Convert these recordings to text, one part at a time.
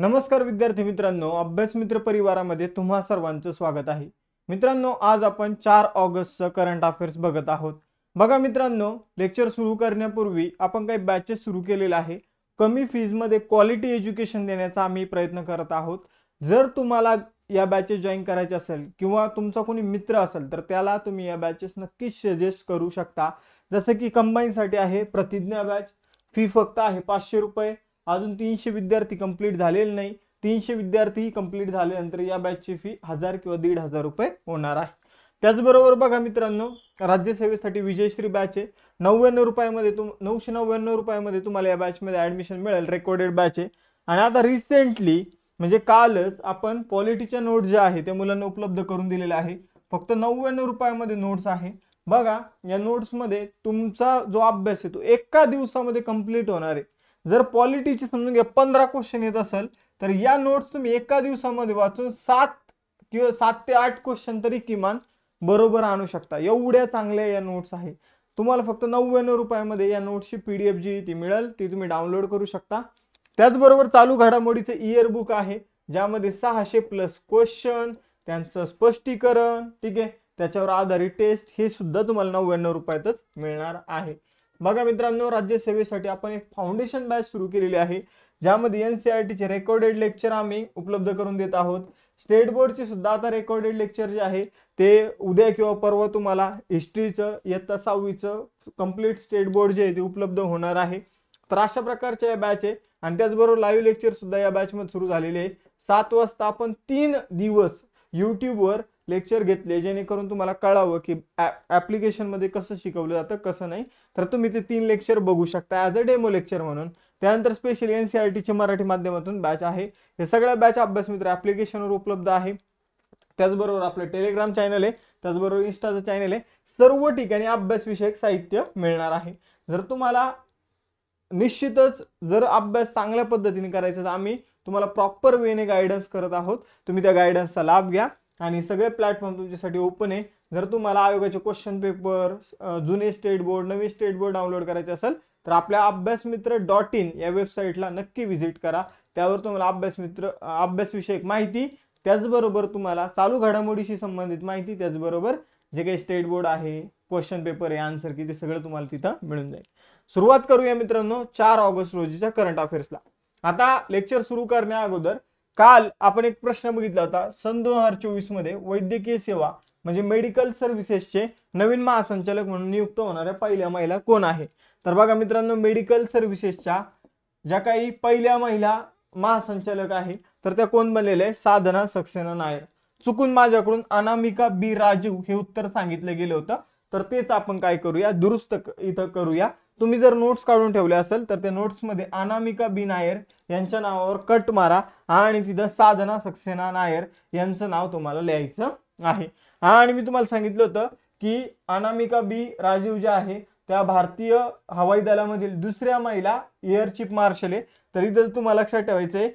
नमस्कार विद्यार्थी मित्रांनो अभ्यास मित्र परिवारामध्ये तुम्हा सर्वांचं स्वागत आहे मित्रांनो आज आपण चार ऑगस्टचं करंट अफेअर्स बघत आहोत बघा मित्रांनो लेक्चर सुरू करण्यापूर्वी आपण काही बॅचेस सुरू केलेले आहे कमी फीजमध्ये क्वालिटी एज्युकेशन देण्याचा आम्ही प्रयत्न करत आहोत जर तुम्हाला या बॅचेस जॉईन करायचे असेल किंवा तुमचा कोणी मित्र असेल तर त्याला तुम्ही या बॅचेस नक्कीच सजेस्ट करू शकता जसं की कंबाईनसाठी आहे प्रतिज्ञा बॅच फी फक्त आहे पाचशे रुपये अजून तीनशे विद्यार्थी कंप्लीट झालेले नाही तीनशे विद्यार्थी कंप्लीट झाल्यानंतर या बॅचची फी हजार किंवा दीड हजार रुपये होणार आहे त्याचबरोबर बघा मित्रांनो राज्यसेवेसाठी विजयश्री बॅच आहे नव्याण्णव रुपयामध्ये तुम नऊशे नव्याण्णव रुपयामध्ये तुम्हाला या बॅचमध्ये ॲडमिशन मिळेल रेकॉर्डेड बॅच आहे आणि आता रिसेंटली म्हणजे कालच आपण पॉलिटीच्या नोट ज्या आहे त्या मुलांना उपलब्ध करून दिलेल्या आहे फक्त नव्याण्णव रुपयामध्ये नोट्स आहे बघा या नोट्समध्ये तुमचा जो अभ्यास आहे तो एका दिवसामध्ये कम्प्लीट होणार आहे जर पॉलिटीचे समजून घ्या पंधरा क्वेश्चन येत असेल तर या नोट्स तुम्ही एका दिवसामध्ये वाचून सात किंवा सात ते आठ क्वेश्चन तरी किमान बरोबर आणू शकता एवढ्या चांगल्या या नोट्स आहे तुम्हाला फक्त नव्याण्णव रुपयामध्ये या नोट्सची पी डी एफ जी ती मिळेल ती तुम्ही डाउनलोड करू शकता त्याचबरोबर चालू घडामोडीचं इयरबुक आहे ज्यामध्ये सहाशे प्लस क्वेश्चन त्यांचं स्पष्टीकरण ठीक आहे त्याच्यावर आधारित टेस्ट हे सुद्धा तुम्हाला नव्याण्णव रुपयातच मिळणार आहे बघा मित्रांनो राज्यसेवेसाठी आपण एक फाउंडेशन बॅच सुरू केलेली आहे ज्यामध्ये एन सी आर टीचे रेकॉर्डेड लेक्चर आम्ही उपलब्ध करून देत आहोत स्टेट बोर्डचे सुद्धा आता रेकॉर्डेड लेक्चर जे आहे ते उद्या किंवा परवा तुम्हाला हिस्ट्रीचं इयत्ता सहावीचं कम्प्लीट स्टेट बोर्ड जे आहे ते उपलब्ध होणार आहे तर अशा प्रकारच्या या बॅच आहे आणि त्याचबरोबर लाईव्ह लेक्चर सुद्धा या बॅचमध्ये सुरू झालेले आहे सात वाजता आपण तीन दिवस यूट्यूबवर लेक्चर घेतले जेणेकरून तुम्हाला कळावं की ॲप्लिकेशनमध्ये कसं शिकवलं जातं कसं नाही तर तुम्ही ते तीन लेक्चर बघू शकता ॲज अ डेमो लेक्चर म्हणून त्यानंतर स्पेशली एन सी आर टीची मराठी माध्यमातून बॅच आहे हे सगळ्या बॅच अभ्यास मित्र ॲप्लिकेशनवर उपलब्ध आहे त्याचबरोबर आपलं टेलिग्राम चॅनल आहे त्याचबरोबर इन्स्टाचं चॅनल आहे सर्व ठिकाणी अभ्यासविषयक साहित्य मिळणार आहे जर तुम्हाला निश्चितच जर अभ्यास चांगल्या पद्धतीने करायचा तर आम्ही तुम्हाला प्रॉपर वेने गायडन्स करत आहोत तुम्ही त्या गायडन्सचा लाभ घ्या आणि सगळे प्लॅटफॉर्म तुमच्यासाठी ओपन आहे जर तुम्हाला आयोगाचे क्वेश्चन पेपर जुने स्टेट बोर्ड नवीन स्टेट बोर्ड डाउनलोड करायचे असेल तर आपल्या अभ्यासमित्र डॉट इन या वेबसाईटला नक्की व्हिजिट करा त्यावर तुम्हाला अभ्यासमित्र अभ्यासविषयक माहिती त्याचबरोबर तुम्हाला चालू घडामोडीशी संबंधित माहिती त्याचबरोबर जे काही स्टेट बोर्ड आहे क्वेश्चन पेपर आहे आन्सर की ते सगळं तुम्हाला तिथं मिळून जाईल सुरुवात करूया मित्रांनो चार ऑगस्ट रोजीच्या करंट अफेअर्सला आता लेक्चर सुरू करण्या अगोदर काल आपण एक प्रश्न बघितला होता सन दोन हजार चोवीस मध्ये वैद्यकीय सेवा म्हणजे मेडिकल सर्व्हिसेसचे नवीन महासंचालक म्हणून नियुक्त होणाऱ्या पहिल्या महिला कोण आहे तर बघा मित्रांनो मेडिकल सर्व्हिसेसच्या ज्या काही पहिल्या महिला महासंचालक आहे तर त्या कोण बनलेल्या आहे साधना सक्सेना नायर चुकून माझ्याकडून अनामिका बी राजीव हे उत्तर सांगितलं गेलं होतं तर तेच आपण काय करूया दुरुस्त इथं करूया तुम्ही जर नोट्स काढून ठेवले असेल तर त्या नोट्समध्ये अनामिका बी नायर यांच्या नावावर कट मारा आणि तिथं साधना सक्सेना नायर यांचं नाव तुम्हाला लिहायचं आहे आणि मी तुम्हाला सांगितलं होतं की अनामिका बी राजीव ज्या आहे त्या भारतीय हवाई दलामधील दुसऱ्या महिला एअर चीफ मार्शल आहे तरी तर तुम्हाला लक्षात ठेवायचं आहे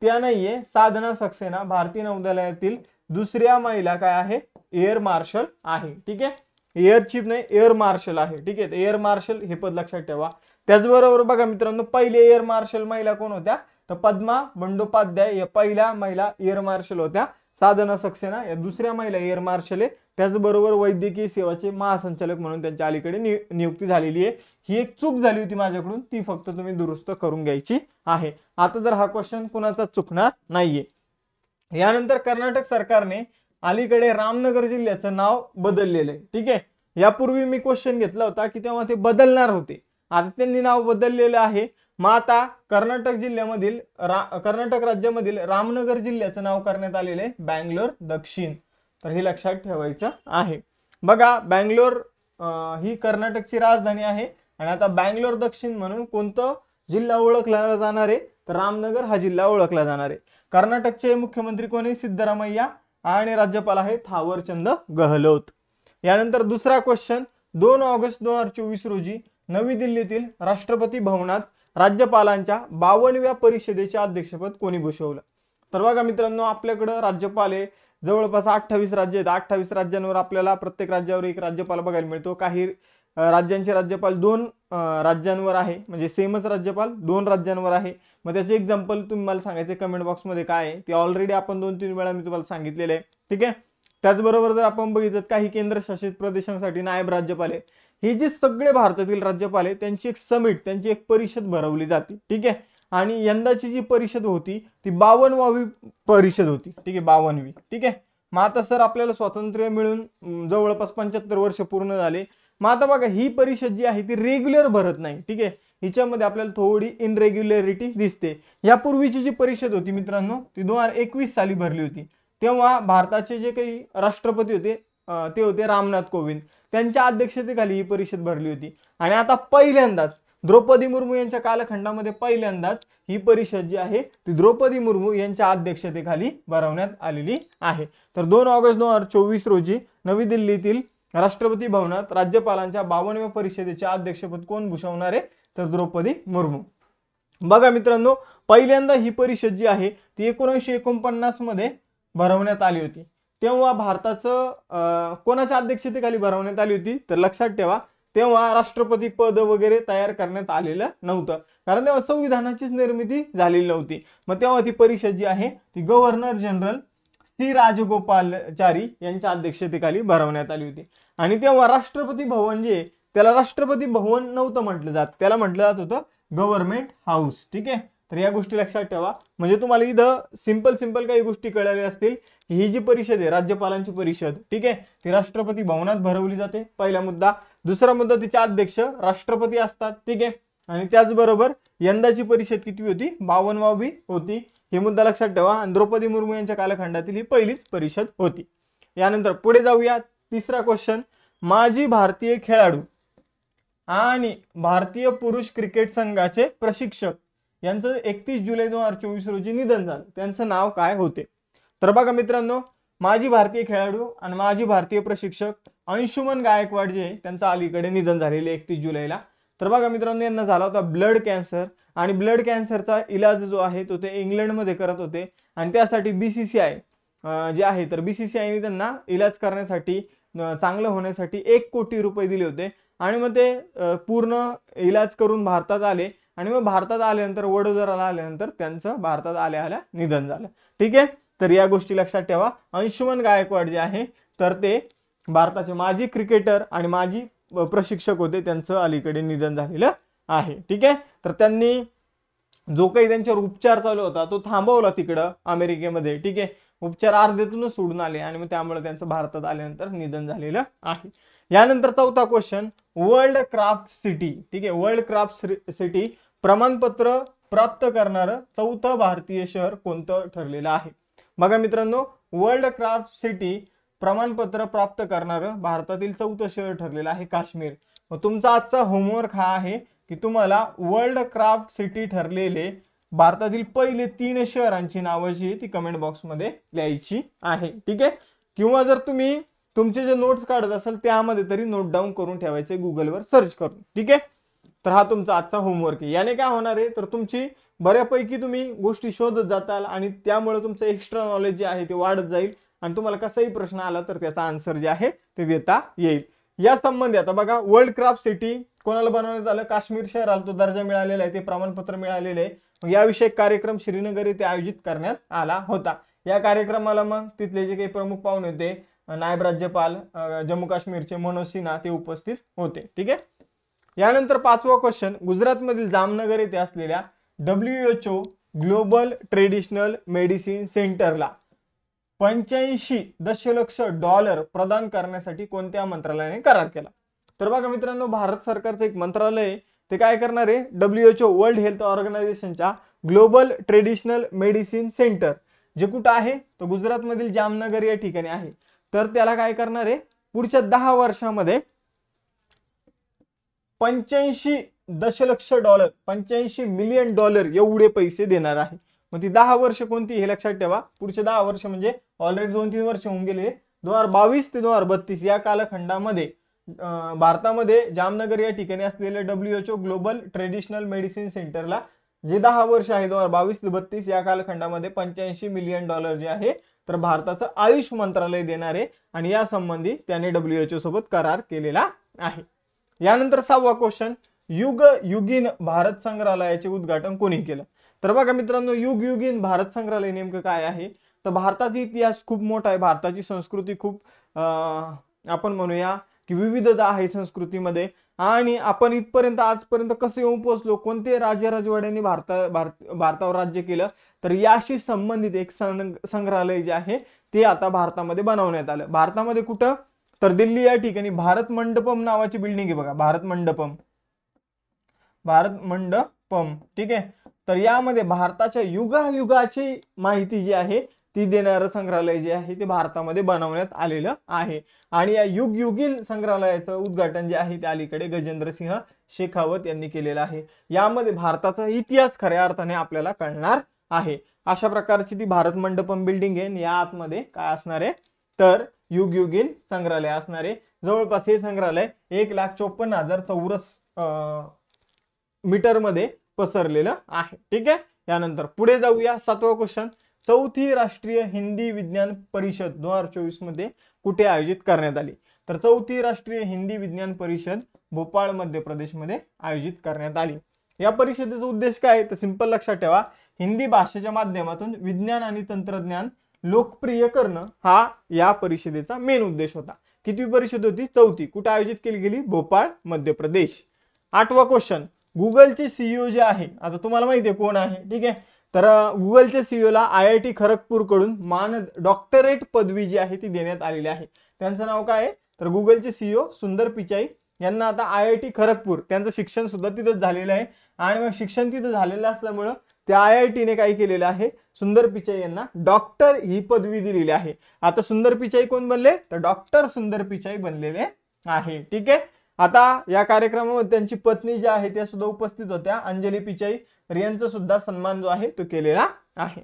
त्या नाहीये साधना सक्सेना भारतीय नौदलातील दुसऱ्या महिला काय आहे एअर मार्शल आहे ठीक आहे एअर चीफ नाही एअर मार्शल आहे ठीक आहे एअर मार्शल हे पद लक्षात ठेवा त्याचबरोबर बघा मित्रांनो पहिले एअर मार्शल महिला कोण होत्या तर पद्मा बंडोपाध्याय या पहिल्या महिला एअर मार्शल होत्या साधना सक्सेना या दुसऱ्या महिला एअर मार्शल आहे त्याचबरोबर वैद्यकीय सेवाचे महासंचालक म्हणून त्यांच्या अलीकडे नियुक्ती झालेली आहे ही एक चूक झाली होती माझ्याकडून ती फक्त तुम्ही दुरुस्त करून घ्यायची आहे आता जर हा क्वेश्चन कुणाचा चुकणार नाहीये यानंतर कर्नाटक सरकारने अलीकडे रामनगर जिल्ह्याचं नाव बदललेलं आहे ठीक आहे यापूर्वी मी क्वेश्चन घेतला होता की तेव्हा ते बदलणार होते आता त्यांनी नाव बदललेलं आहे मग आता कर्नाटक जिल्ह्यामधील रा कर्नाटक राज्यामधील रामनगर जिल्ह्याचं नाव करण्यात आलेलं आहे बँगलोर दक्षिण तर हे लक्षात ठेवायचं आहे बघा बँगलोर ही कर्नाटकची राजधानी आहे आणि आता बँगलोर दक्षिण म्हणून कोणतं जिल्हा ओळखला जाणार आहे तर रामनगर हा जिल्हा ओळखला जाणार आहे कर्नाटकचे मुख्यमंत्री कोणी सिद्धरामय्या आणि राज्यपाल आहे थावरचंद गहलोत यानंतर दुसरा क्वेश्चन दोन ऑगस्ट दोन हजार चोवीस रोजी नवी दिल्लीतील राष्ट्रपती भवनात राज्यपालांच्या बावनव्या परिषदेचे अध्यक्षपद कोणी भूषवलं तर बघा मित्रांनो आपल्याकडं राज्यपाल आहे जवळपास अठ्ठावीस राज्य आहेत अठ्ठावीस राज्यांवर आपल्याला प्रत्येक राज्यावर एक राज्यपाल बघायला मिळतो काही राज्यांचे राज्यपाल दोन राज्यांवर आहे म्हणजे सेमच राज्यपाल दोन राज्यांवर आहे मग त्याचे एक्झाम्पल तुम्ही मला सांगायचे कमेंट बॉक्समध्ये काय आहे ते ऑलरेडी आपण दोन तीन वेळा मी तुम्हाला सांगितलेलं आहे ठीक आहे त्याचबरोबर जर आपण बघितलं काही केंद्रशासित प्रदेशांसाठी नायब राज्यपाल आहे हे जे सगळे भारतातील राज्यपाल आहे त्यांची एक समिट त्यांची एक परिषद भरवली जाते ठीक आहे आणि यंदाची जी परिषद होती ती बावनवावी परिषद होती ठीक आहे बावनवी ठीक आहे मग आता सर आपल्याला स्वातंत्र्य मिळून जवळपास पंच्याहत्तर वर्ष पूर्ण झाले मग आता बघा ही परिषद जी आहे ती रेग्युलर भरत नाही ठीक आहे हिच्यामध्ये आपल्याला थोडी इनरेग्युलरिटी दिसते यापूर्वीची जी परिषद होती मित्रांनो ती दोन हजार एकवीस साली भरली होती तेव्हा भारताचे जे काही राष्ट्रपती होते ते होते रामनाथ कोविंद त्यांच्या अध्यक्षतेखाली ही परिषद भरली होती आणि आता पहिल्यांदाच द्रौपदी मुर्मू यांच्या कालखंडामध्ये पहिल्यांदाच ही परिषद जी आहे ती द्रौपदी मुर्मू यांच्या अध्यक्षतेखाली भरवण्यात आलेली आहे तर दोन ऑगस्ट दोन हजार चोवीस रोजी नवी दिल्लीतील राष्ट्रपती भवनात राज्यपालांच्या बावनव्या परिषदेचे अध्यक्षपद कोण भूषवणार आहे तर द्रौपदी मुर्मू बघा मित्रांनो पहिल्यांदा ही परिषद जी आहे ती एकोणीसशे एकोणपन्नास मध्ये भरवण्यात आली होती तेव्हा भारताचं कोणाच्या अध्यक्षतेखाली भरवण्यात आली होती तर लक्षात ठेवा तेव्हा राष्ट्रपती पद वगैरे तयार करण्यात आलेलं नव्हतं कारण तेव्हा संविधानाचीच निर्मिती झालेली नव्हती मग तेव्हा ती परिषद जी आहे ती गव्हर्नर जनरल ती राजगोपालचारी यांच्या अध्यक्षतेखाली भरवण्यात आली होती आणि तेव्हा राष्ट्रपती भवन जे त्याला राष्ट्रपती भवन नव्हतं म्हटलं जात त्याला म्हटलं जात होतं गव्हर्नमेंट हाऊस ठीक आहे तर या गोष्टी लक्षात ठेवा म्हणजे तुम्हाला इथं सिंपल सिंपल काही गोष्टी कळल्या असतील की ही जी परिषद आहे राज्यपालांची परिषद ठीक आहे ती राष्ट्रपती भवनात भरवली जाते पहिला मुद्दा दुसरा मुद्दा तिचे अध्यक्ष राष्ट्रपती असतात ठीक आहे आणि त्याचबरोबर यंदाची परिषद किती होती बावनवावी होती हे मुद्दा लक्षात ठेवा आणि द्रौपदी मुर्मू यांच्या कालखंडातील ही पहिलीच परिषद होती यानंतर पुढे जाऊया तिसरा क्वेश्चन माजी भारतीय खेळाडू आणि भारतीय पुरुष क्रिकेट संघाचे प्रशिक्षक यांचं एकतीस जुलै दोन हजार चोवीस रोजी निधन झालं त्यांचं नाव काय होते तर बघा मित्रांनो माजी भारतीय खेळाडू आणि माजी भारतीय प्रशिक्षक अंशुमन गायकवाड जे त्यांचं अलीकडे निधन झालेले एकतीस जुलैला तर बघा मित्रांनो यांना झाला होता ब्लड कॅन्सर आणि ब्लड कॅन्सरचा इलाज जो आहे तो ते इंग्लंडमध्ये करत होते आणि त्यासाठी बी सी सी आय जे आहे तर बी सी सी आयने त्यांना इलाज करण्यासाठी चांगलं होण्यासाठी एक कोटी रुपये दिले होते आणि मग ते पूर्ण इलाज करून भारतात आले आणि मग भारतात आल्यानंतर वडोदराला आल्यानंतर त्यांचं भारतात आल्या आल्या निधन झालं ठीक आहे तर या गोष्टी लक्षात ठेवा अंशुमन गायकवाड जे आहे तर ते भारताचे माजी क्रिकेटर आणि माजी प्रशिक्षक होते त्यांचं अलीकडे निधन झालेलं आहे ठीक आहे तर त्यांनी जो काही त्यांच्यावर उपचार चालू होता तो थांबवला तिकडं अमेरिकेमध्ये ठीक आहे उपचार अर्धेतूनच सोडून आले आणि मग त्यामुळे त्यांचं भारतात आल्यानंतर निधन झालेलं आहे यानंतर चौथा क्वेश्चन वर्ल्ड क्राफ्ट सिटी ठीक आहे वर्ल्ड क्राफ्ट सिटी प्रमाणपत्र प्राप्त करणारं चौथं भारतीय शहर कोणतं ठरलेलं आहे बघा मित्रांनो वर्ल्ड क्राफ्ट सिटी प्रमाणपत्र प्राप्त करणारं भारतातील चौथं शहर ठरलेलं आहे काश्मीर मग तुमचा आजचा होमवर्क हा आहे की तुम्हाला वर्ल्ड क्राफ्ट सिटी ठरलेले भारतातील पहिले तीन शहरांची नावं जी ती कमेंट बॉक्समध्ये लिहायची आहे ठीक आहे किंवा जर तुम्ही तुमचे जे नोट्स काढत असाल त्यामध्ये तरी नोट डाऊन करून ठेवायचे गुगलवर सर्च करून ठीक आहे तर हा तुमचा आजचा होमवर्क आहे याने काय होणार आहे तर तुमची बऱ्यापैकी तुम्ही गोष्टी शोधत जाताल आणि त्यामुळे तुमचं एक्स्ट्रा नॉलेज जे आहे ते वाढत जाईल आणि तुम्हाला कसाही प्रश्न आला तर त्याचा आन्सर जे आहे ते देता येईल या संबंधी आता बघा वर्ल्ड क्राफ्ट सिटी कोणाला बनवण्यात आलं काश्मीर शहराला तो दर्जा मिळालेला आहे ते प्रमाणपत्र मिळालेले आहे याविषयी कार्यक्रम श्रीनगर येथे आयोजित करण्यात आला होता या कार्यक्रमाला मग तिथले जे काही प्रमुख पाहुणे होते नायब राज्यपाल जम्मू काश्मीरचे मनोज सिन्हा ते उपस्थित होते ठीक आहे यानंतर पाचवा क्वेश्चन गुजरातमधील जामनगर येथे असलेल्या W H O global traditional medicine सेंटरला पंच्याऐंशी दशलक्ष डॉलर प्रदान करण्यासाठी कोणत्या मंत्रालयाने करार केला तर बघा मित्रांनो भारत सरकारचं एक मंत्रालय ते काय करणार आहे W H O world health ऑर्गनायझेशनच्या ग्लोबल ट्रेडिशनल मेडिसिन सेंटर जे कुठं आहे तो गुजरातमधील जामनगर या ठिकाणी आहे तर त्याला काय करणार आहे पुढच्या दहा वर्षामध्ये पंच्याऐंशी दशलक्ष डॉलर पंच्याऐंशी मिलियन डॉलर एवढे पैसे देणार आहे मग ती दहा वर्ष कोणती हे लक्षात ठेवा पुढचे दहा वर्ष म्हणजे ऑलरेडी दोन तीन वर्ष होऊन गेले दोन हजार बावीस ते दोन हजार बत्तीस या कालखंडामध्ये भारतामध्ये जामनगर या ठिकाणी असलेल्या W H O global traditional medicine सेंटरला जे दहा वर्ष आहे दोन हजार बावीस ते बत्तीस या कालखंडामध्ये पंच्याऐंशी मिलियन डॉलर जे आहे तर भारताचं आयुष मंत्रालय देणार आहे आणि या संबंधी त्याने डब्ल्यू एच ओ सोबत करार केलेला आहे यानंतर सहावा क्वेश्चन युग युगीन भारत संग्रहालयाचे उद्घाटन कोणी केलं तर बघा मित्रांनो युग युगीन भारत संग्रहालय नेमकं काय आहे तर भारताचा इतिहास खूप मोठा आहे भारताची संस्कृती खूप आपण म्हणूया की विविधता आहे संस्कृतीमध्ये आणि आपण इथपर्यंत आजपर्यंत कसं येऊन पोहोचलो कोणते राजे राजवाड्यांनी भारता भारत भारतावर राज्य केलं तर याशी संबंधित एक संग्रहालय जे आहे ते आता भारतामध्ये बनवण्यात आलं भारतामध्ये कुठं तर दिल्ली या ठिकाणी भारत मंडपम नावाची बिल्डिंग आहे बघा भारत मंडपम भारत मंडपम ठीक आहे तर यामध्ये भारताच्या युगायुगाची माहिती जी आहे ती देणारं संग्रहालय जे आहे ते भारतामध्ये बनवण्यात आलेलं आहे आणि या युगयुगीन संग्रहालयाचं उद्घाटन जे आहे ते अलीकडे गजेंद्रसिंह शेखावत यांनी केलेलं आहे यामध्ये भारताचा इतिहास खऱ्या अर्थाने आपल्याला कळणार आहे अशा प्रकारची ती भारत मंडपम बिल्डिंग आहे या आतमध्ये काय असणार आहे तर युगयुगीन संग्रहालय असणारे जवळपास हे संग्रहालय एक लाख चौपन्न हजार चौरस मीटरमध्ये पसरलेलं आहे ठीक आहे यानंतर पुढे जाऊया सातवा क्वेश्चन चौथी राष्ट्रीय हिंदी विज्ञान परिषद दोन हजार चोवीस मध्ये कुठे आयोजित करण्यात आली तर चौथी राष्ट्रीय हिंदी विज्ञान परिषद भोपाळ मध्य मध्ये आयोजित करण्यात आली या परिषदेचा उद्देश काय आहे तर सिंपल लक्षात ठेवा हिंदी भाषेच्या माध्यमातून विज्ञान आणि तंत्रज्ञान लोकप्रिय करणं हा या परिषदेचा मेन उद्देश होता कितवी परिषद होती चौथी कुठे आयोजित केली गेली भोपाळ मध्य प्रदेश आठवा क्वेश्चन गुगलचे सीईओ e जे आहे आता तुम्हाला माहिती आहे कोण आहे ठीक आहे तर गुगलच्या सीईओला आय आय टी खरगपूरकडून मान डॉक्टरेट पदवी जी आहे ती देण्यात आलेली आहे त्यांचं नाव काय आहे तर गुगलचे सीईओ e सुंदर पिचाई यांना आता आय आय टी खरगपूर त्यांचं शिक्षण सुद्धा तिथं झालेलं आहे आणि मग शिक्षण तिथं झालेलं असल्यामुळं त्या आय आय टीने काय केलेलं आहे सुंदर पिचाई यांना डॉक्टर ही पदवी दिलेली आहे आता सुंदर पिचाई कोण बनले तर डॉक्टर सुंदर पिचाई बनलेले आहे ठीक आहे आता या कार्यक्रमामध्ये त्यांची पत्नी जी आहे त्या सुद्धा उपस्थित होत्या अंजली पिचाई रियांचा सुद्धा सन्मान जो आहे तो केलेला आहे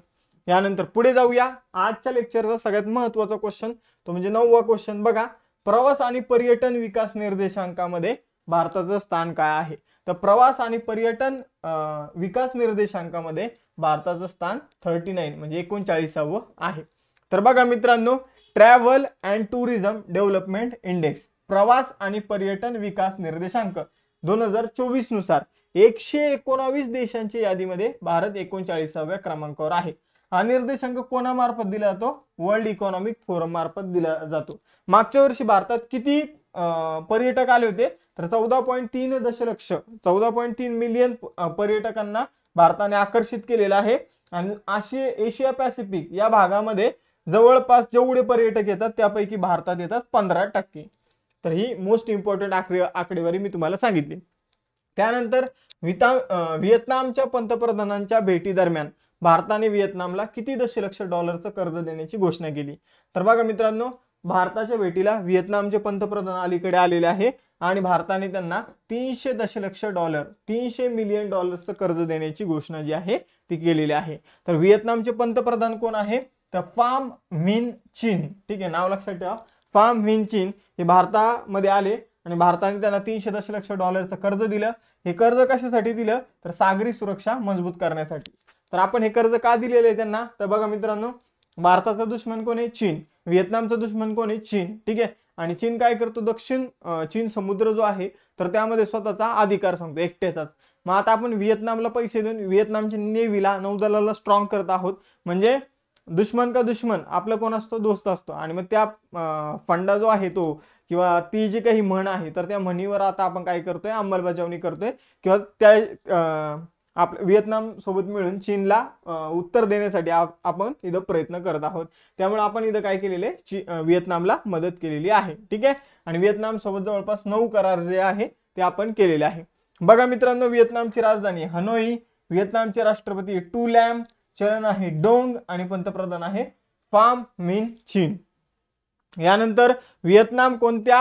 यानंतर पुढे जाऊया आजच्या लेक्चरचा सगळ्यात महत्वाचा क्वेश्चन तो म्हणजे नववा क्वेश्चन बघा प्रवास आणि पर्यटन विकास निर्देशांकामध्ये भारताचं स्थान काय आहे तर प्रवास आणि पर्यटन विकास निर्देशांकामध्ये भारताचं स्थान थर्टी नाईन म्हणजे एकोणचाळीसावं आहे तर बघा मित्रांनो travel and tourism development index प्रवास आणि पर्यटन विकास निर्देशांक दोन हजार चोवीस नुसार एकशे एकोणावीस देशांच्या यादीमध्ये भारत एकोणचाळीसाव्या क्रमांकावर आहे हा निर्देशांक कोणामार्फत दिला जातो वर्ल्ड इकॉनॉमिक फोरम मार्फत दिला जातो मागच्या वर्षी भारतात किती पर्यटक आले होते तर चौदा पॉईंट तीन दशलक्ष चौदा पॉईंट तीन मिलियन पर्यटकांना भारताने आकर्षित केलेलं आहे आणि आशिया एशिया पॅसिफिक या भागामध्ये जवळपास जेवढे पर्यटक येतात त्यापैकी भारतात येतात पंधरा टक्के तर ही मोस्ट इम्पॉर्टंट आकडे आकडेवारी मी तुम्हाला सांगितली त्यानंतर विता व्हिएतनामच्या पंतप्रधानांच्या भेटीदरम्यान भारताने व्हिएतनामला किती दशलक्ष डॉलरचं कर्ज देण्याची घोषणा केली तर बघा मित्रांनो भारताच्या भेटीला व्हिएतनामचे पंतप्रधान अलीकडे आलेले आहे आणि भारताने त्यांना तीनशे दशलक्ष डॉलर तीनशे मिलियन डॉलरचं कर्ज देण्याची घोषणा जी आहे ती केलेली आहे तर व्हिएतनामचे पंतप्रधान कोण आहे तर पाम मिन चीन ठीक आहे नाव लक्षात ठेवा फार्म चीन हे भारतामध्ये आले आणि भारताने त्यांना तीनशे दशलक्ष डॉलरचं कर्ज दिलं हे कर्ज कशासाठी दिलं तर सागरी सुरक्षा मजबूत करण्यासाठी तर आपण हे कर्ज का दिलेलं आहे त्यांना तर बघा मित्रांनो भारताचा दुश्मन कोण आहे चीन व्हिएतनामचा दुश्मन कोण आहे चीन ठीक आहे आणि चीन काय करतो दक्षिण चीन समुद्र जो आहे तर त्यामध्ये स्वतःचा अधिकार सांगतो एकट्याचाच मग आता आपण व्हिएतनामला पैसे देऊन व्हिएतनामच्या नेव्हीला नौदलाला स्ट्रॉंग करत आहोत म्हणजे दुश्मन का दुश्मन आपला कोण असतो दोस्त असतो आणि मग त्या फंडा जो आहे तो किंवा ती जी काही म्हण आहे तर त्या म्हणीवर आता आपण काय करतोय अंमलबजावणी करतोय किंवा त्या आप व्हिएतनाम सोबत मिळून चीनला उत्तर देण्यासाठी आपण इथं प्रयत्न करत आहोत त्यामुळे आपण इथं काय केलेले ची व्हिएतनामला मदत केलेली आहे ठीक आहे आणि व्हिएतनाम सोबत जवळपास नऊ करार जे आहे ते आपण केलेले आहे बघा मित्रांनो व्हिएतनामची राजधानी हनोई व्हिएतनामचे राष्ट्रपती टू लॅम चलन आहे डोंग आणि पंतप्रधान आहे फाम मिन चीन यानंतर व्हिएतनाम कोणत्या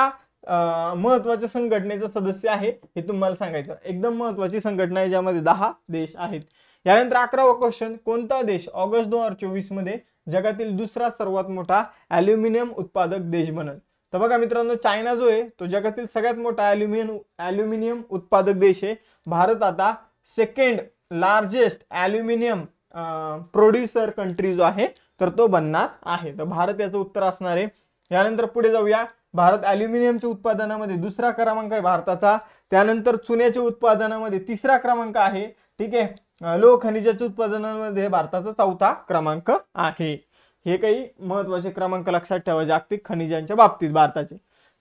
महत्वाच्या संघटनेचा सदस्य आहे हे तुम्हाला सांगायचं एकदम महत्वाची संघटना आहे ज्यामध्ये दहा देश आहेत यानंतर अकरावा क्वेश्चन कोणता देश ऑगस्ट दोन हजार चोवीस मध्ये जगातील दुसरा सर्वात मोठा अॅल्युमिनियम उत्पादक देश बनल तर बघा मित्रांनो चायना जो आहे तो जगातील सगळ्यात मोठा अॅल्युमिनियम अॅल्युमिनियम उत्पादक देश आहे भारत आता second largest aluminium producer country जो आहे तर तो बनणार आहे तर भारत याचं उत्तर असणार आहे यानंतर पुढे जाऊया भारत ॲल्युमिनियमच्या उत्पादनामध्ये दुसरा क्रमांक आहे भारताचा त्यानंतर चुन्याच्या उत्पादनामध्ये तिसरा क्रमांक आहे ठीक आहे लो खनिजाच्या उत्पादनामध्ये भारताचा चौथा क्रमांक आहे हे काही महत्वाचे क्रमांक लक्षात ठेवा जागतिक खनिजांच्या बाबतीत भारताचे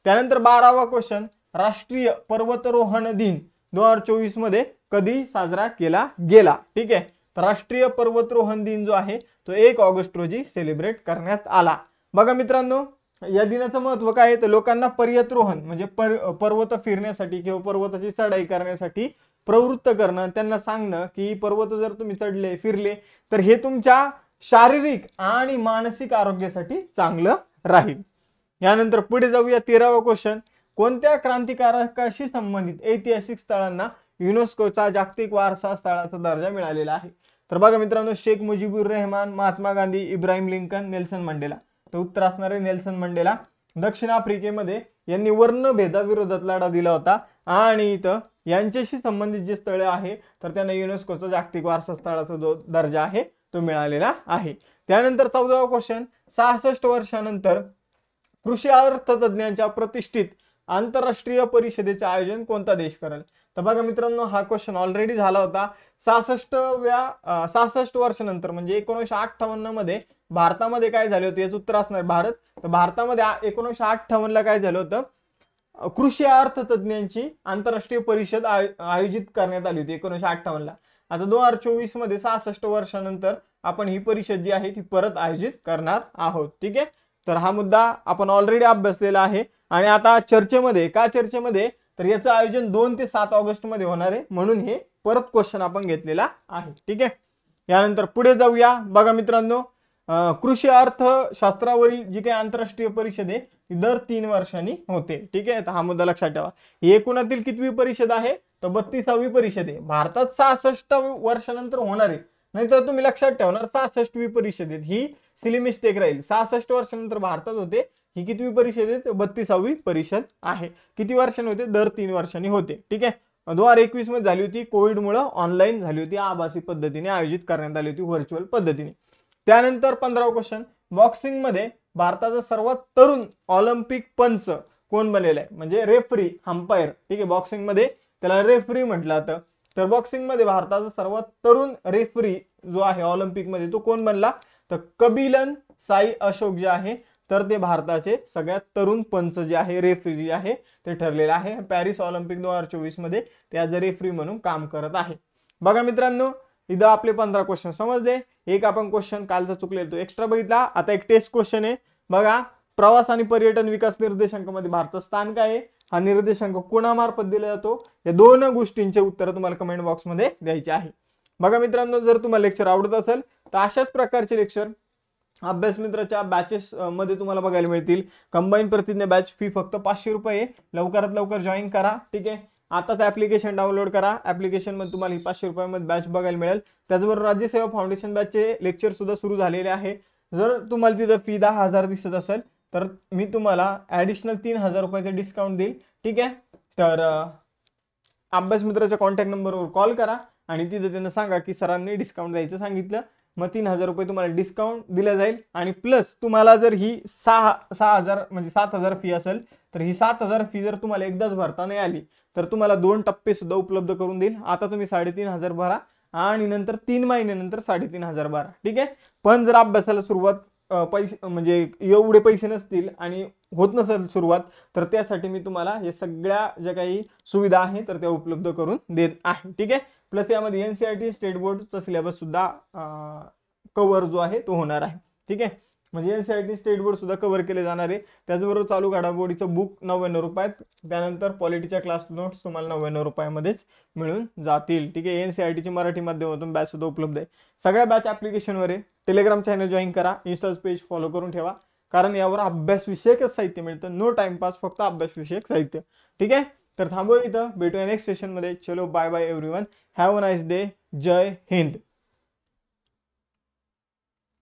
त्यानंतर बारावा क्वेश्चन राष्ट्रीय पर्वतरोहण दिन दोन हजार चोवीस मध्ये कधी साजरा केला गेला ठीक आहे राष्ट्रीय पर्वतरोहण दिन जो आहे तो एक ऑगस्ट रोजी सेलिब्रेट करण्यात आला बघा मित्रांनो या दिनाचं महत्व काय आहे तर लोकांना पर्यतरोहण म्हणजे पर पर्वत फिरण्यासाठी किंवा पर्वताची चढाई करण्यासाठी प्रवृत्त करणं त्यांना सांगणं की पर्वत जर तुम्ही चढले फिरले तर हे तुमच्या शारीरिक आणि मानसिक आरोग्यासाठी चांगलं राहील यानंतर पुढे जाऊया तेरावा क्वेश्चन कोणत्या क्रांतिकारकाशी संबंधित ऐतिहासिक स्थळांना युनेस्कोचा जागतिक वारसा स्थळाचा दर्जा मिळालेला आहे तर बघा मित्रांनो Sheikh Mujibur Rahman Mahatma Gandhi Abraham Lincoln Nelson Mandela तर उत्तर असणार आहे नेल्सन मंडेला दक्षिण आफ्रिकेमध्ये यांनी वर्णभेदाविरोधात लढा दिला होता आणि इथं यांच्याशी संबंधित जे स्थळे आहे तर त्यांना युनेस्कोचा जागतिक वारसा स्थळाचा जो दर्जा आहे तो मिळालेला आहे त्यानंतर चौदावा क्वेश्चन सहासष्ट वर्षानंतर कृषी अर्थतज्ञांच्या प्रतिष्ठित आंतरराष्ट्रीय परिषदेचे आयोजन कोणता देश करेल तर बघा मित्रांनो हा क्वेश्चन ऑलरेडी झाला होता सहासष्ट व्या सहासष्ट वर्षानंतर म्हणजे एकोणीसशे अठ्ठावन्न मध्ये भारतामध्ये काय झाले होते याचं उत्तर असणार भारत तर भारतामध्ये एकोणीसशे ला काय झालं होतं कृषी अर्थतज्ञांची आंतरराष्ट्रीय परिषद आयोजित करण्यात आली होती एकोणीसशे ला आता दोन हजार चोवीस मध्ये सहासष्ट वर्षानंतर आपण ही परिषद जी आहे ती परत आयोजित करणार आहोत ठीक आहे तर हा मुद्दा आपण ऑलरेडी अभ्यासलेला आहे आणि आता चर्चेमध्ये का चर्चेमध्ये तर याचं आयोजन दोन ते सात मध्ये होणार आहे म्हणून हे परत क्वेश्चन आपण घेतलेला आहे ठीक आहे यानंतर पुढे जाऊया बघा मित्रांनो कृषी अर्थशास्त्रावरील जी काही आंतरराष्ट्रीय परिषद आहे ती दर तीन वर्षांनी होते ठीक आहे हा मुद्दा लक्षात ठेवा ही एकूणातील कितवी परिषद आहे तर बत्तीसावी परिषद आहे भारतात सहासष्ट वर्षानंतर होणार आहे नाहीतर तुम्ही लक्षात ठेवणार सहासष्टवी परिषदेत ही सिली मिस्टेक राहील सहासष्ट वर्षानंतर भारतात होते ही कितवी परिषद आहे बत्तीसावी परिषद आहे किती वर्षांनी होते दर तीन वर्षांनी होते ठीक आहे दोन हजार एकवीस मध्ये झाली होती कोविडमुळे ऑनलाईन झाली होती आभासी पद्धतीने आयोजित करण्यात आली होती व्हर्च्युअल पद्धतीने त्यानंतर पंधरा क्वेश्चन बॉक्सिंग मध्ये भारताचा सर्वात तरुण ऑलिम्पिक पंच कोण बनलेला आहे म्हणजे रेफरी हंपायर ठीक आहे बॉक्सिंग मध्ये त्याला रेफरी म्हटलं जातं तर बॉक्सिंग मध्ये भारताचा सर्वात तरुण रेफरी जो आहे ऑलिम्पिकमध्ये तो कोण बनला तर कबिलन साई अशोक जे आहे तर ते भारताचे सगळ्यात तरुण पंच जे आहे रेफ्री जे आहे ते ठरलेलं आहे पॅरिस ऑलिम्पिक दोन हजार चोवीस मध्ये ते आज अ रेफ्री म्हणून काम करत आहे बघा मित्रांनो इथं आपले पंधरा क्वेश्चन समजले एक आपण क्वेश्चन कालचा चुकले तो एक्स्ट्रा बघितला आता एक टेस्ट क्वेश्चन आहे बघा प्रवास आणि पर्यटन विकास निर्देशांकामध्ये भारत स्थान काय आहे हा निर्देशांक कोणामार्फत दिला जातो या दोन गोष्टींचे उत्तर तुम्हाला कमेंट बॉक्समध्ये द्यायचे आहे बघा मित्रांनो जर तुम्हाला लेक्चर आवडत असेल तर अशाच प्रकारचे लेक्चर अभ्यास मित्राच्या बॅचेस तुम्हाला बघायला मिळतील कंबाईन प्रतिज्ञा बॅच फी फक्त पाचशे रुपये लवकरात लवकर जॉईन करा ठीक आहे आताच ॲप्लिकेशन डाउनलोड करा ॲप्लिकेशनमध्ये तुम्हाला ही पाचशे रुपयामध्ये बॅच बघायला मिळेल त्याचबरोबर राज्यसेवा फाउंडेशन बॅचचे लेक्चरसुद्धा सुरू झालेले आहे जर तुम्हाला तिथं फी दहा हजार दिसत असेल तर मी तुम्हाला ॲडिशनल तीन हजार रुपयाचं डिस्काउंट देईल ठीक आहे तर अभ्यास मित्राच्या कॉन्टॅक्ट नंबरवर कॉल करा आणि तिथं त्यांना सांगा की सरांनी डिस्काउंट द्यायचं सांगितलं मग तीन हजार रुपये तुम्हाला डिस्काउंट दिला जाईल आणि प्लस तुम्हाला जर ही सहा सहा हजार म्हणजे सात हजार फी असेल तर ही सात हजार फी जर तुम्हाला एकदाच भरता नाही आली तर तुम्हाला दोन टप्पे सुद्धा उपलब्ध करून देईल आता तुम्ही साडेतीन हजार भरा आणि नंतर तीन महिन्यानंतर साडेतीन हजार भरा ठीक आहे पण जर अभ्यासाला सुरुवात पैसे म्हणजे एवढे पैसे नसतील आणि होत नसेल सुरुवात तर त्यासाठी मी तुम्हाला हे सगळ्या ज्या काही सुविधा आहे तर त्या उपलब्ध करून देत आहे ठीक आहे प्लस यामध्ये N C R T state बोर्डचा सिलेबस सुद्धा कवर जो आहे तो होणार आहे ठीक आहे म्हणजे N C R T state board सुद्धा कव्हर केले जाणार आहे त्याचबरोबर चालू घडामोडीचं बुक नव्याण्णव रुपयात त्यानंतर पॉलिटीच्या क्लास नोट्स तुम्हाला नव्याण्णव रुपयामध्येच मिळून जातील ठीक आहे एन सी आर टीची मराठी माध्यमातून बॅच सुद्धा उपलब्ध आहे सगळ्या बॅच ॲप्लिकेशनवर आहे टेलिग्राम चॅनल जॉईन करा इन्स्टाच पेज फॉलो करून ठेवा कारण यावर अभ्यासविषयकच साहित्य मिळतं नो टाइमपास फक्त अभ्यासविषयक साहित्य ठीक आहे तर थांबू इथं भेटूया नेक्स्ट सेशनमध्ये चलो bye bye everyone have a nice day जय हिंद